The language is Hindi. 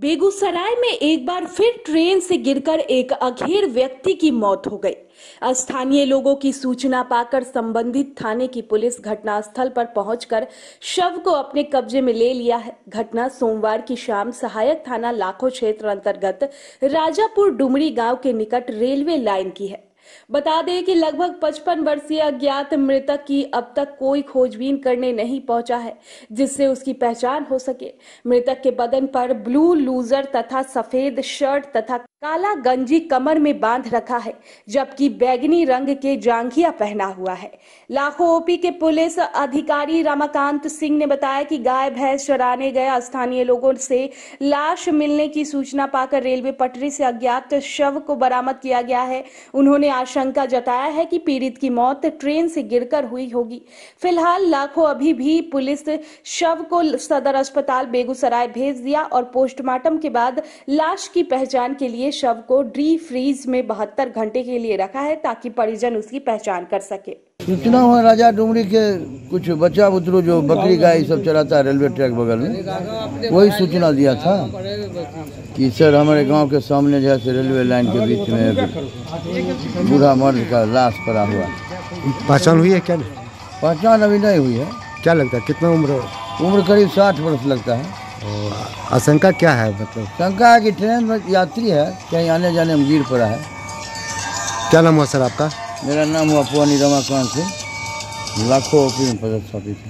बेगूसराय में एक बार फिर ट्रेन से गिरकर एक अघेर व्यक्ति की मौत हो गई स्थानीय लोगों की सूचना पाकर संबंधित थाने की पुलिस घटनास्थल पर पहुंचकर शव को अपने कब्जे में ले लिया है घटना सोमवार की शाम सहायक थाना लाखों क्षेत्र अंतर्गत राजापुर डुमरी गांव के निकट रेलवे लाइन की है बता दें कि लगभग 55 वर्षीय अज्ञात मृतक की अब तक कोई खोजबीन करने नहीं पहुंचा है जिससे उसकी पहचान हो सके मृतक के बदन पर ब्लू लूजर तथा सफेद शर्ट तथा काला गंजी कमर में बांध रखा है जबकि बैगनी रंग के जांघिया पहना हुआ है लाखों ओपी के पुलिस अधिकारी रमाकांत सिंह ने बताया कि गाय भैंस चराने गए स्थानीय लोगों से लाश मिलने की सूचना पाकर रेलवे पटरी से अज्ञात शव को बरामद किया गया है उन्होंने आशंका जताया है कि पीड़ित की मौत ट्रेन से गिरकर हुई होगी फिलहाल लाखों अभी भी पुलिस शव को सदर अस्पताल बेगूसराय भेज दिया और पोस्टमार्टम के बाद लाश की पहचान के लिए शव को ड्री फ्रीज में बहत्तर घंटे के लिए रखा है ताकि परिजन उसकी पहचान कर सके सूचना हुआ राजा डुमरी के कुछ बच्चा बुतरू जो बकरी गाय सब चलाता है रेलवे ट्रैक बगल में वही सूचना दिया था कि सर हमारे गांव के सामने जो है रेलवे लाइन के बीच में बूढ़ा मर्द का लाश पड़ा हुआ पहचान हुई है क्या पहचान अभी नहीं हुई है क्या लगता है कितना उम्र उम्र करीब साठ वर्ष लगता है आशंका क्या है मतलब शंका है कि ट्रेन में यात्री है कहीं आने जाने में गिर पड़ा है क्या नाम हुआ सर आपका मेरा नाम हुआ पुआनी रमाकांत सिंह लाखों ओपी में पदस्थापित